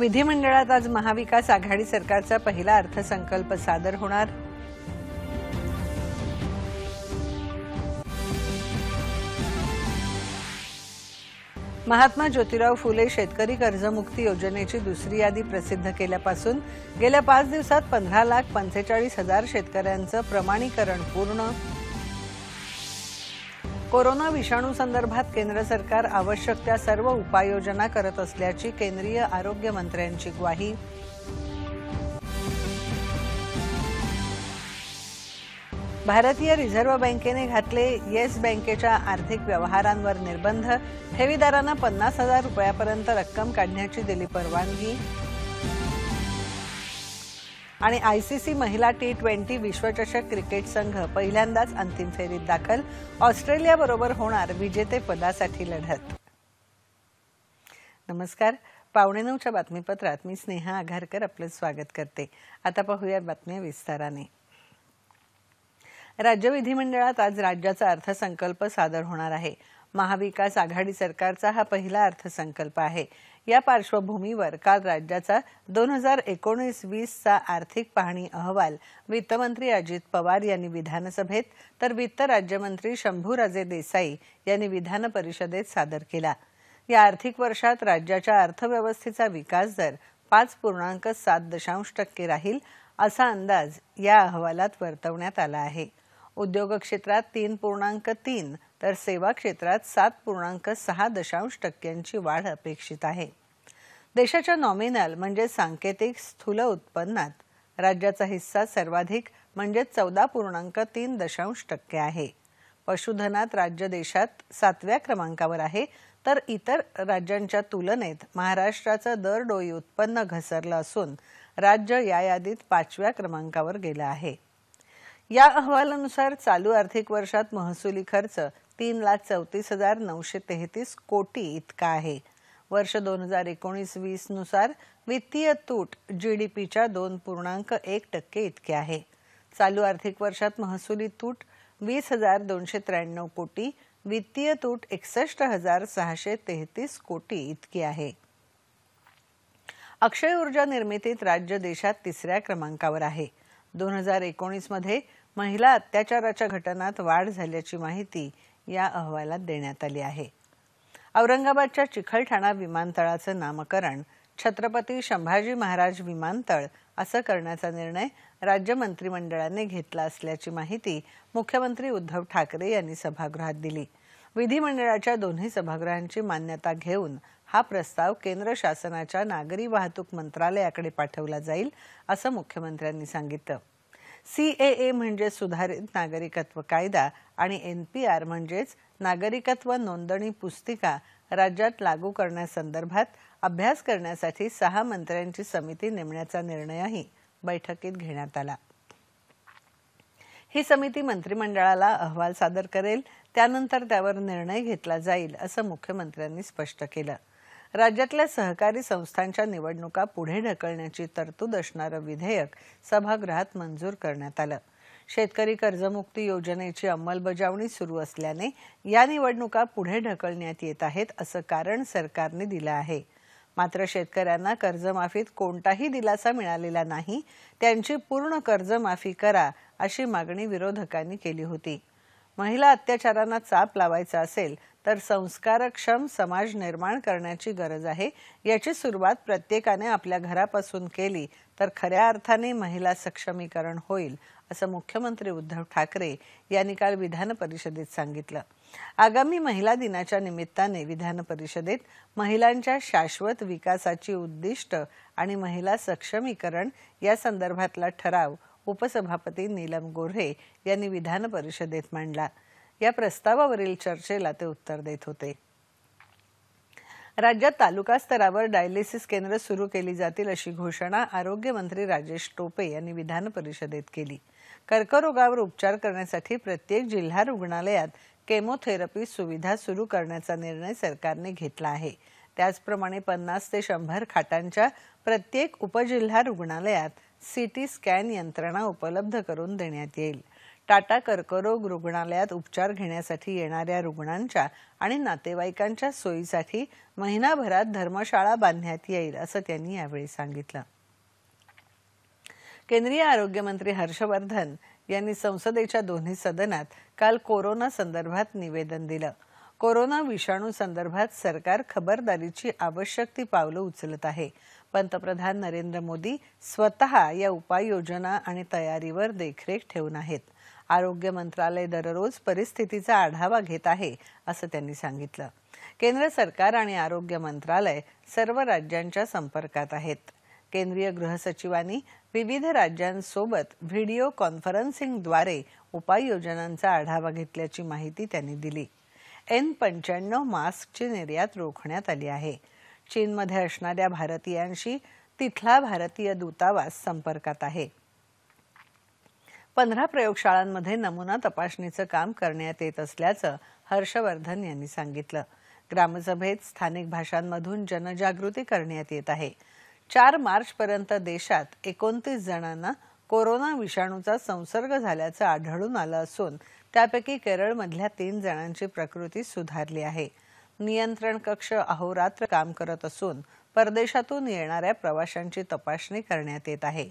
विधिमंडळात आज महाविकास आघाडी सरकारचा पहिला अर्थसंकल्प सादर होणार महात्मा ज्योतिराव फुले शेतकरी कर्जमुक्ती योजनेची दुसरी यादी प्रसिद्ध केल्यापासून गेल्या पाच दिवसात पंधरा लाख पंचेचाळीस हजार शेतकऱ्यांचं प्रमाणीकरण पूर्ण कोरोना विषाणू संदर्भात केंद्र सरकार आवश्यक त्या सर्व उपाययोजना करत असल्याची केंद्रीय आरोग्य मंत्र्यांची ग्वाही भारतीय रिझर्व्ह बँकेने घातले येस बँकेच्या आर्थिक व्यवहारांवर निर्बंध ठेवीदारांना पन्नास हजार रुपयापर्यंत रक्कम काढण्याची दिली परवानगी आणि आयसीसी महिला टी ट्वेंटी विश्वचषक क्रिकेट संघ पहिल्यांदाच अंतिम फेरीत दाखल ऑस्ट्रेलियाबरोबर होणार विजेतेपदासाठी लढत नमस्कार नऊच्या बातमीपत्रात मी स्नेहा आघारकर आपलं स्वागत करते आता पाहूया बातम्या विस्ताराने राज्य विधिमंडळात आज राज्याचा अर्थसंकल्प सादर होणार आहे महाविकास आघाडी सरकारचा हा पहिला अर्थसंकल्प आहे या पार्श्वभूमीवर काल राज्याचा दोन हजार एकोणीस वीसचा आर्थिक पाहणी अहवाल वित्तमंत्री अजित पवार यांनी विधानसभेत तर वित्त राज्यमंत्री शंभूराजे देसाई यांनी विधान परिषदेत सादर केला या आर्थिक वर्षात राज्याच्या अर्थव्यवस्थेचा विकास दर पाच पूर्णांक सात दशांश टक्के राहील असा अंदाज या अहवालात वर्तवण्यात आला आहे उद्योग क्षेत्रात तीन पूर्णांक तीन तर सेवा क्षेत्रात सात पूर्णांक सहा दशांश टक्क्यांची वाढ अपेक्षित आहे देशाच्या नॉमिनल म्हणजे सांकेतिक स्थूल उत्पन्नात राज्याचा हिस्सा सर्वाधिक म्हणजे चौदा पूर्णांक तीन दशांश टक्के आहे पशुधनात राज्य देशात सातव्या क्रमांकावर आहे तर इतर राज्यांच्या तुलनेत महाराष्ट्राचं दरडोई उत्पन्न घसरलं असून राज्य या यादीत पाचव्या क्रमांकावर गेलं आहे या अहवालानुसार चालू आर्थिक वर्षात महसुली खर्च तीन लाख चौतीस हजार नऊशे तेहतीस कोटी इतका आहे वर्ष दोन हजार एकोणीस वीसनुसार नुसार वित्तीय तूट जीडीपीच्या दोन पूर्णांक एक टक्के इतके आहे चालू आर्थिक वर्षात महसुली तूट वीस हजार दोनशे त्र्याण्णव कोटी वित्तीय तूट एकसष्ट हजार सहाशे तेहतीस कोटी इतकी आहे अक्षय ऊर्जा निर्मितीत राज्य देशात तिसऱ्या क्रमांकावर आहे दोन हजार एकोणीसमध्ये महिला अत्याचाराच्या घटनात वाढ झाल्याची माहिती या अहवालात देण्यात आली आहे औरंगाबादच्या चिखलठाणा विमानतळाचं नामकरण छत्रपती संभाजी महाराज विमानतळ असं करण्याचा निर्णय राज्य मंत्रिमंडळाने घेतला असल्याची माहिती मुख्यमंत्री उद्धव ठाकरे यांनी सभागृहात दिली विधिमंडळाच्या दोन्ही सभागृहांची मान्यता घेऊन हा प्रस्ताव केंद्र शासनाच्या नागरी वाहतूक मंत्रालयाकडे पाठवला जाईल असं मुख्यमंत्र्यांनी सांगितलं सी ए ए म्हणजे सुधारित नागरिकत्व कायदा आणि एन पी आर म्हणजेच नागरिकत्व नोंदणी पुस्तिका राज्यात लागू करण्यासंदर्भात अभ्यास करण्यासाठी सहा मंत्र्यांची समिती नेमण्याचा निर्णयही बैठकीत घेण्यात आला ही समिती मंत्रिमंडळाला अहवाल सादर करेल त्यानंतर त्यावर निर्णय घेतला जाईल असं मुख्यमंत्र्यांनी स्पष्ट केलं राज्यातल्या सहकारी संस्थांच्या निवडणुका पुढे ढकलण्याची तरतूद असणारं विधेयक सभागृहात मंजूर करण्यात आलं शेतकरी कर्जमुक्ती योजनेची अंमलबजावणी सुरू असल्याने या निवडणुका पुढे ढकलण्यात येत आहेत असं कारण सरकारने दिलं आहे मात्र शेतकऱ्यांना कर्जमाफीत कोणताही दिलासा मिळालेला नाही त्यांची पूर्ण कर्जमाफी करा अशी मागणी विरोधकांनी केली होती महिला अत्याचारांना चाप लावायचा असेल तर संस्कारक्षम समाज निर्माण करण्याची गरज आहे याची सुरुवात प्रत्येकाने आपल्या घरापासून केली तर खऱ्या अर्थाने महिला सक्षमीकरण होईल असं मुख्यमंत्री उद्धव ठाकरे यांनी काल विधान परिषदेत सांगितलं आगामी महिला दिनाच्या निमित्ताने विधान परिषदेत महिलांच्या शाश्वत विकासाची उद्दिष्ट आणि महिला सक्षमीकरण या संदर्भातला ठराव उपसभापती नीलम गोऱ्हे यांनी विधान परिषदेत मांडला या प्रस्तावावरील चर्चेला ते उत्तर देत होते राज्यात तालुका स्तरावर डायलिसिस केंद्र सुरू केली जातील अशी घोषणा आरोग्यमंत्री राजेश टोपे यांनी विधान परिषदेत केली कर्करोगावर उपचार करण्यासाठी प्रत्येक जिल्हा रुग्णालयात केमोथेरपी सुविधा सुरू करण्याचा निर्णय सरकारने घेतला आहे त्याचप्रमाणे पन्नास ते शंभर खाटांच्या प्रत्येक उपजिल्हा रुग्णालयात सीटी स्कॅन यंत्रणा उपलब्ध करून देण्यात येईल टाटा कर्करोग रुग्णालयात उपचार घेण्यासाठी येणाऱ्या रुग्णांच्या आणि नातेवाईकांच्या सोयीसाठी महिनाभरात धर्मशाळा बांधण्यात येईल असं त्यांनी यावेळी सांगितलं केंद्रीय आरोग्यमंत्री हर्षवर्धन यांनी संसदेच्या दोन्ही सदनात काल कोरोना संदर्भात निवेदन दिलं कोरोना विषाणू संदर्भात सरकार खबरदारीची आवश्यक ती पावलं उचलत आहे पंतप्रधान नरेंद्र मोदी स्वतः या उपाययोजना आणि तयारीवर देखरेख ठेवून आहेत आरोग्य मंत्रालय दररोज परिस्थितीचा आढावा घेत आहे असं त्यांनी सांगितलं केंद्र सरकार आणि आरोग्य मंत्रालय सर्व राज्यांच्या संपर्कात आहेत केंद्रीय गृहसचिवांनी विविध राज्यांसोबत व्हिडिओ कॉन्फरन्सिंगद्वारे उपाययोजनांचा आढावा घेतल्याची माहिती त्यांनी दिली एन पंच्याण्णव मास्कची निर्यात रोखण्यात आली आहे चीनमध्ये असणाऱ्या भारतीयांशी तिथला भारतीय दूतावास संपर्कात आहे पंधरा प्रयोगशाळांमध्ये नमुना तपासणीचं काम करण्यात येत असल्याचं हर्षवर्धन यांनी सांगितलं ग्रामसभेत स्थानिक भाषांमधून जनजागृती करण्यात येत आहे चार मार्चपर्यंत देशात एकोणतीस जणांना कोरोना विषाणूचा संसर्ग झाल्याचं आढळून आलं असून त्यापैकी केरळमधल्या तीन जणांची प्रकृती सुधारली आहे नियंत्रण कक्ष अहोरात्र काम करत असून परदेशातून येणाऱ्या प्रवाशांची तपासणी करण्यात येत आहे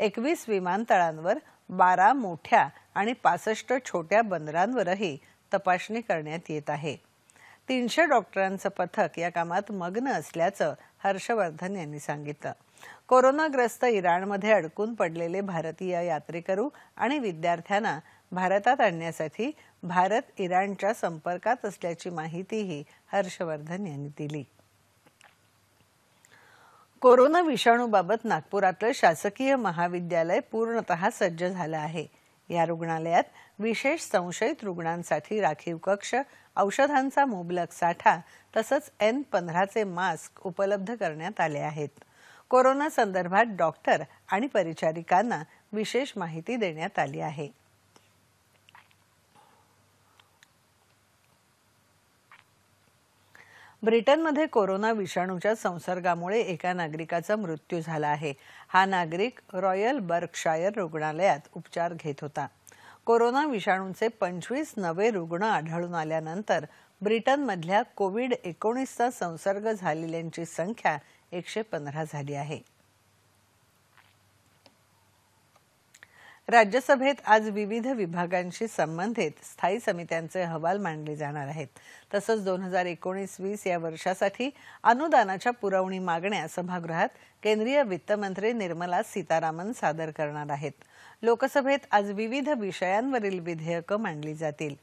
एकवीस विमानतळांवर बारा मोठ्या आणि पासष्ट छोट्या बंदरांवरही तपासणी करण्यात येत आहे तीनशे डॉक्टरांचं पथक या कामात मग्न असल्याचं हर्षवर्धन यांनी सांगितलं कोरोनाग्रस्त इराणमध्ये अडकून पडलेले भारतीय यात्रेकरू आणि विद्यार्थ्यांना भारतात आणण्यासाठी भारत इराणच्या संपर्कात असल्याची माहितीही हर्षवर्धन यांनी दिली कोरोना विषाणूबाबत नागपुरातलं शासकीय महाविद्यालय पूर्णत सज्ज झालं आहे या रुग्णालयात विशेष संशयित रुग्णांसाठी राखीव कक्ष औषधांचा मुबलक साठा तसंच एन पंधराचे मास्क उपलब्ध करण्यात आले आहेत कोरोना संदर्भात डॉक्टर आणि परिचारिकांना विशेष माहिती देण्यात आली आहे ब्रिटनमध्ये कोरोना विषाणूच्या संसर्गामुळे एका नागरिकाचा मृत्यू झाला आहे हा नागरिक रॉयल बर्कशायर रुग्णालयात उपचार घेत होता कोरोना विषाणूचे पंचवीस नवे रुग्ण आढळून आल्यानंतर ब्रिटनमधल्या कोविड एकोणीसचा संसर्ग झालेल्यांची संख्या एकशे पंधरा झाली आहे राज्यसभेत आज विविध विभागांशी संबंधित स्थायी समित्यांचे अहवाल मांडले जाणार आहेत तसंच दोन हजार एकोणीस वीस या वर्षासाठी अनुदानाच्या पुरवणी मागण्या सभागृहात केंद्रीय वित्तमंत्री निर्मला सीतारामन सादर करणार आहेत लोकसभेत आज विविध विषयांवरील विधेयकं मांडली जातील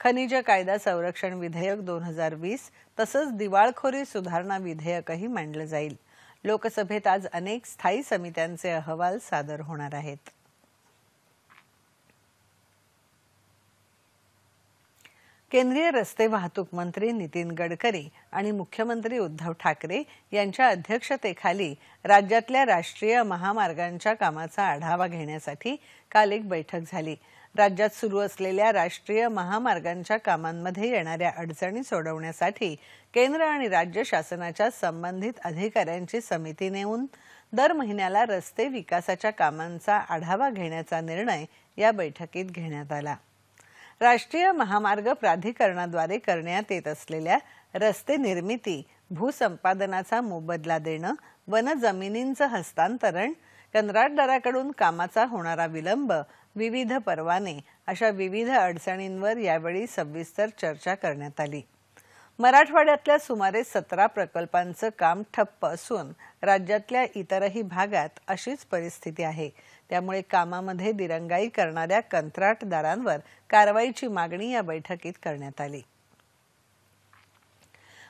खनिज कायदा संरक्षण विधेयक दोन हजार वीस तसंच दिवाळखोरी सुधारणा विधेयकही मांडलं जाईल लोकसभेत आज अनेक स्थायी समित्यांचे अहवाल सादर होणार आहेत केंद्रीय रस्ते वाहतूक मंत्री नितीन गडकरी आणि मुख्यमंत्री उद्धव ठाकरे यांच्या अध्यक्षतेखाली राज्यातल्या राष्ट्रीय महामार्गांच्या कामाचा आढावा घेण्यासाठी काल एक बैठक झाली राज्यात सुरू असलेल्या राष्ट्रीय महामार्गांच्या कामांमध्ये येणाऱ्या अडचणी सोडवण्यासाठी केंद्र आणि राज्य शासनाच्या संबंधित अधिकाऱ्यांची समिती नेऊन दर महिन्याला रस्ते विकासाच्या कामांचा आढावा घेण्याचा निर्णय या बैठकीत घेण्यात आला राष्ट्रीय महामार्ग प्राधिकरणाद्वारे करण्यात येत असलेल्या रस्ते निर्मिती भूसंपादनाचा मोबदला देणं वन जमिनींचं हस्तांतरण कंत्राटदाराकडून कामाचा होणारा विलंब विविध परवाने अशा विविध अडचणींवर यावेळी सविस्तर चर्चा करण्यात आली मराठवाड्यातल्या सुमारे सतरा प्रकल्पांचं काम ठप्प असून राज्यातल्या इतरही भागात अशीच परिस्थिती आहे त्यामुळे कामामध्ये दिरंगाई करणाऱ्या कंत्राटदारांवर कारवाईची मागणी या बैठकीत करण्यात आली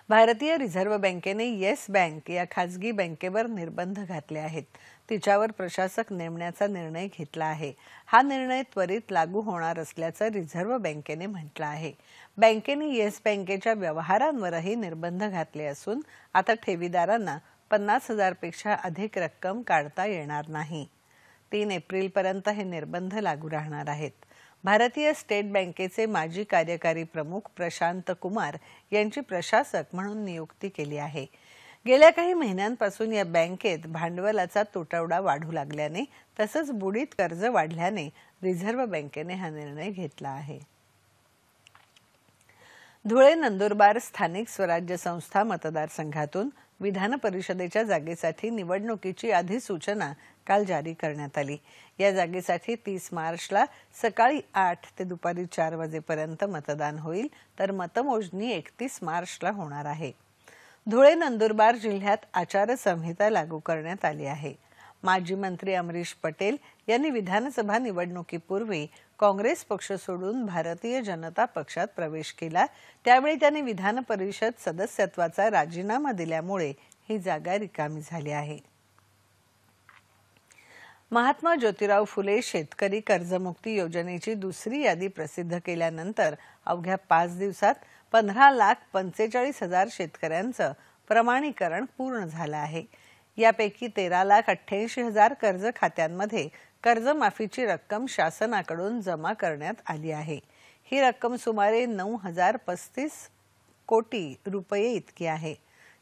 भारतीय रिझर्व्ह बँकेने येस बँक या खाजगी बँकेवर निर्बंध घातले आहेत तिच्यावर प्रशासक नेमण्याचा निर्णय घेतला आहे हा निर्णय त्वरित लागू होणार असल्याचं रिझर्व्ह बँकेने म्हटलं आहे बँकेने येस बँकेच्या व्यवहारांवरही निर्बंध घातले असून आता ठेवीदारांना पन्नास हजारपेक्षा अधिक रक्कम काढता येणार नाही तीन एप्रिलपर्यंत हे निर्बंध लागू राहणार आहेत भारतीय स्टेट बँकेचे माजी कार्यकारी प्रमुख प्रशांत कुमार यांची प्रशासक म्हणून नियुक्ती केली आहे गेल्या काही महिन्यांपासून या बँकेत भांडवलाचा तुटवडा वाढू लागल्याने तसंच बुडीत कर्ज वाढल्याने रिझर्व्ह बँकेने हा निर्णय घेतला आहे धुळे नंदुरबार स्थानिक स्वराज्य संस्था मतदारसंघातून विधान परिषदेच्या जागेसाठी निवडणुकीची अधिसूचना काल जारी करण्यात आली या जागेसाठी तीस मार्चला सकाळी आठ ते दुपारी चार वाजेपर्यंत मतदान होईल तर मतमोजणी एकतीस मार्चला होणार आहे धुळे नंदुरबार जिल्ह्यात आचारसंहिता लागू करण्यात आली आहे माजी मंत्री अमरीश पटेल यांनी विधानसभा निवडणुकीपूर्वी काँग्रेस पक्ष सोडून भारतीय जनता पक्षात प्रवेश केला त्यावेळी त्यांनी विधान परिषद सदस्यत्वाचा राजीनामा दिल्यामुळे ही जागा रिकामी झाली आहे महात्मा ज्योतिराव फुले शेतकरी कर्जमुक्ती योजनेची दुसरी यादी प्रसिद्ध केल्यानंतर अवघ्या पाच दिवसात पंधरा लाख पंचेचाळीस हजार शेतकऱ्यांचं प्रमाणीकरण पूर्ण झालं आहे यापैकी तेरा लाख अठ्ठ्याऐंशी हजार कर्ज खात्यांमध्ये कर्जमाफीची रक्कम शासनाकडून जमा करण्यात आली आहे ही रक्कम सुमारे नऊ हजार पस्तीस कोटी रुपये इतकी आहे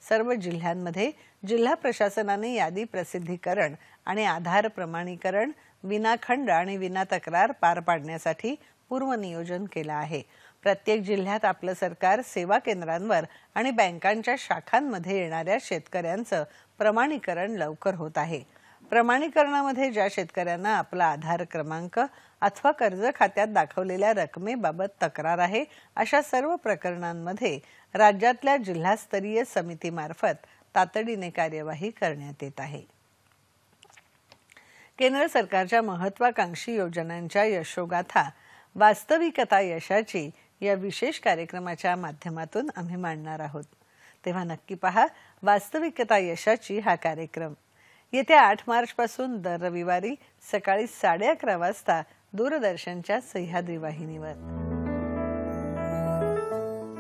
सर्व जिल्ह्यांमध्ये जिल्हा प्रशासनाने यादी प्रसिद्धीकरण आणि आधार प्रमाणीकरण विनाखंड आणि विना तक्रार पार पाडण्यासाठी पूर्वनियोजन केलं आहे प्रत्येक जिल्ह्यात आपलं सरकार सेवा केंद्रांवर आणि बँकांच्या शाखांमध्ये येणाऱ्या शेतकऱ्यांचं प्रमाणीकरण लवकर होत आहे प्रमाणीकरणामध्ये ज्या शेतकऱ्यांना आपला आधार क्रमांक अथवा कर्ज खात्यात दाखवलेल्या रकमेबाबत तक्रार आहे अशा सर्व प्रकरणांमध्ये राज्यातल्या जिल्हास्तरीय समितीमार्फत तातडीने कार्यवाही करण्यात येत आहे केंद्र सरकारच्या महत्वाकांक्षी योजनांच्या यशोगाथा वास्तविकता यशाची या विशेष कार्यक्रमाच्या माध्यमातून आम्ही मांडणार आहोत तेव्हा नक्की पहा वास्तविकता यशाची हा कार्यक्रम येत्या आठ पासून दर रविवारी सकाळी साडे अकरा वाजता दूरदर्शनच्या सह्याद्री वाहिनीवर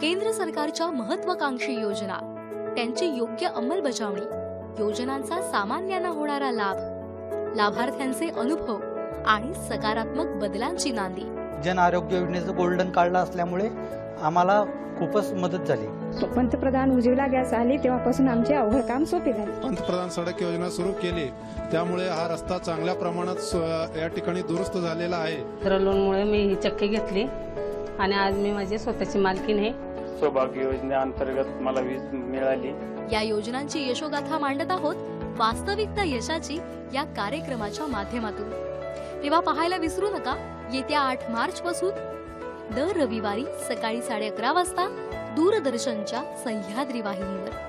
केंद्र सरकारच्या महत्वाकांक्षी योजना त्यांची योग्य अंमलबजावणी योजनांचा सामान्यांना होणारा लाभ लाभार्थ्यांचे अनुभव आणि सकारात्मक बदलांची नांदी जन आरोग्य योजनेचं गोल्डन कार्ड असल्यामुळे आम्हाला खूपच मदत झाली पंतप्रधान उज्ज्वला गॅस आली तेव्हापासून आमचे अवघड काम सोपे झाले पंतप्रधान सडक योजना सुरू केली त्यामुळे हा रस्ता चांगल्या प्रमाणात या ठिकाणी दुरुस्त झालेला आहे लोनमुळे मी ही चक्की घेतली आणि आज मी माझी स्वतःची मालकीन आहे सौभाग्य अंतर्गत मला वीज मिळाली या योजनांची यशोगाथा मांडत आहोत वास्तविकता यशाची या कार्यक्रमाच्या माध्यमातून तेव्हा पाहायला विसरू नका येत्या आठ मार्च पासून दर रविवारी सकाळी साडे अकरा वाजता दूरदर्शनच्या सह्याद्री वाहिनीवर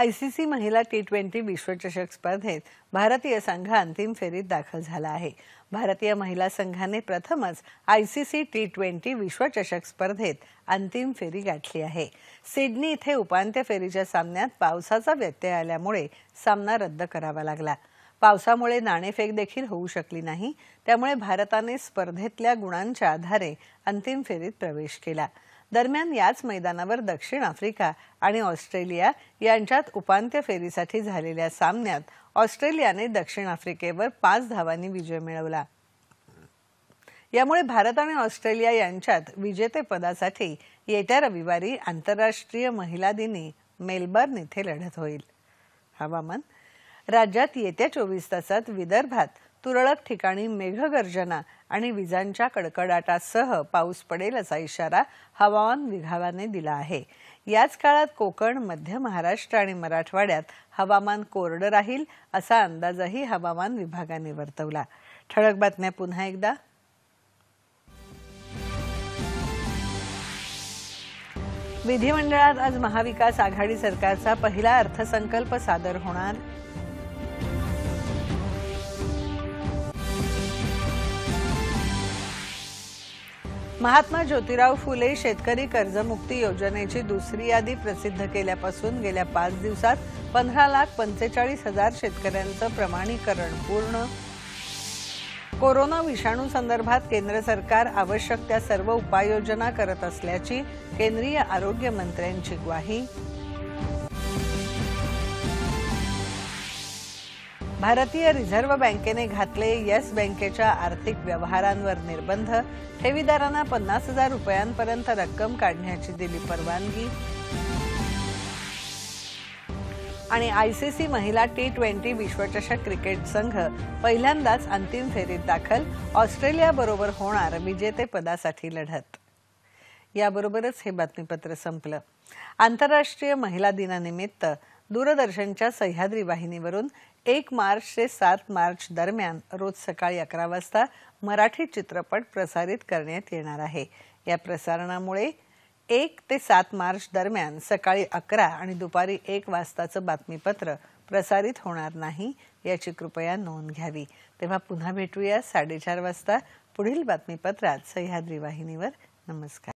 आयसीसी महिला टी ट्वेंटी विश्वचषक स्पर्धेत भारतीय संघ अंतिम फेरीत दाखल झाला आहे भारतीय महिला संघाने प्रथमच आयसीसी टी ट्वेंटी विश्वचषक स्पर्धेत अंतिम फेरी गाठली आहे सिडनी इथे उपांत्य फेरीच्या सामन्यात पावसाचा व्यत्यय आल्यामुळे सामना रद्द करावा लागला पावसामुळे नाणेफेक देखील होऊ शकली नाही त्यामुळे भारताने स्पर्धेतल्या गुणांच्या आधारे अंतिम फेरीत प्रवेश केला दरम्यान याच मैदानावर दक्षिण आफ्रिका आणि ऑस्ट्रेलिया यांच्यात उपांत्य फेरीसाठी झालेल्या सामन्यात ऑस्ट्रेलियाने दक्षिण आफ्रिकेवर पाच धावांनी विजय मिळवला यामुळे भारत आणि ऑस्ट्रेलिया यांच्यात विजेतेपदासाठी येत्या रविवारी आंतरराष्ट्रीय महिला दिनी मेलबर्न इथे लढत होईल हवामान राज्यात येत्या चोवीस तासात विदर्भात तुरळक ठिकाणी मेघगर्जना आणि विजांच्या कडकडाटासह पाऊस पडेल असा इशारा हवामान विभागाने दिला आहे याच काळात कोकण मध्य महाराष्ट्र आणि मराठवाड्यात हवामान कोरडं राहील असा अंदाजही हवामान विभागाने वर्तवला ठळक बातम्या पुन्हा एकदा विधिमंडळात आज महाविकास आघाडी सरकारचा पहिला अर्थसंकल्प सादर होणार महात्मा ज्योतिराव फुले शेतकरी कर्जमुक्ती योजनेची दुसरी यादी प्रसिद्ध केल्यापासून गेल्या पाच दिवसात पंधरा लाख पंचेचाळीस हजार शेतकऱ्यांचं प्रमाणीकरण पूर्ण कोरोना विषाणू संदर्भात केंद्र सरकार आवश्यक त्या सर्व उपाययोजना करत असल्याची केंद्रीय आरोग्य ग्वाही भारतीय रिझर्व्ह बँकेने घातले येस बँकेच्या आर्थिक व्यवहारांवर निर्बंध ठेवीदारांना पन्नास हजार रुपयांपर्यंत रक्कम काढण्याची दिली परवानगी आणि आयसीसी महिला टी ट्वेंटी विश्वचषक क्रिकेट संघ पहिल्यांदाच अंतिम फेरीत दाखल ऑस्ट्रेलियाबरोबर होणार विजेतेपदासाठी लढत याबरोबरच हे बातमीपत्र संपलं आंतरराष्ट्रीय महिला दिनानिमित्त दूरदर्शनच्या सह्याद्री वाहिनीवरून एक मार्च ते सात मार्च दरम्यान रोज सकाळी अकरा वाजता मराठी चित्रपट प्रसारित करण्यात येणार आहे या प्रसारणामुळे एक ते सात मार्च दरम्यान सकाळी अकरा आणि दुपारी एक वाजताचं बातमीपत्र प्रसारित होणार नाही याची कृपया नोंद घ्यावी तेव्हा पुन्हा भेटूया साडेचार वाजता पुढील बातमीपत्रात सह्याद्री वाहिनीवर नमस्कार